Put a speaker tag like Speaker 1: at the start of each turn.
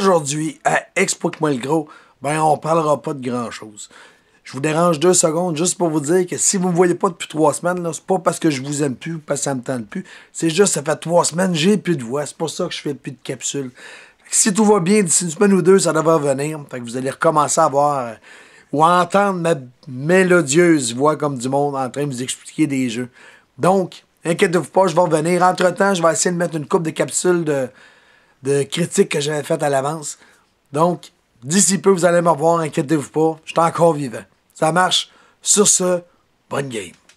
Speaker 1: Aujourd'hui, à Explique-moi le gros, ben on parlera pas de grand-chose. Je vous dérange deux secondes juste pour vous dire que si vous me voyez pas depuis trois semaines, c'est pas parce que je vous aime plus, ou parce que ça me tente plus. C'est juste ça fait trois semaines, j'ai plus de voix. C'est pour ça que je fais plus de capsules. Si tout va bien, d'ici une semaine ou deux, ça devrait revenir. Fait que vous allez recommencer à voir euh, ou à entendre ma mélodieuse voix comme du monde en train de vous expliquer des jeux. Donc, inquiétez-vous pas, je vais revenir. Entre-temps, je vais essayer de mettre une coupe de capsules de de critiques que j'avais faites à l'avance. Donc, d'ici peu, vous allez me revoir, inquiétez-vous pas, je suis encore vivant. Ça marche. Sur ce, bonne game.